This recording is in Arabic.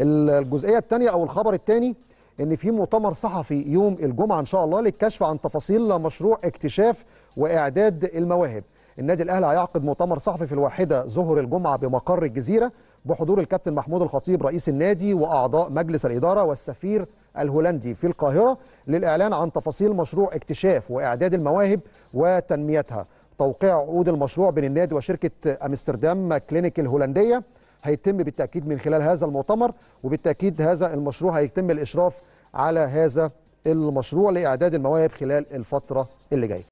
الجزئيه الثانيه او الخبر الثاني ان في مؤتمر صحفي يوم الجمعه ان شاء الله للكشف عن تفاصيل مشروع اكتشاف واعداد المواهب النادي الاهلي هيعقد مؤتمر صحفي في الواحده ظهر الجمعه بمقر الجزيره بحضور الكابتن محمود الخطيب رئيس النادي واعضاء مجلس الاداره والسفير الهولندي في القاهره للاعلان عن تفاصيل مشروع اكتشاف واعداد المواهب وتنميتها توقيع عقود المشروع بين النادي وشركه امستردام كلينيك الهولنديه هيتم بالتاكيد من خلال هذا المؤتمر وبالتاكيد هذا المشروع هيتم الاشراف على هذا المشروع لاعداد المواهب خلال الفتره اللي جايه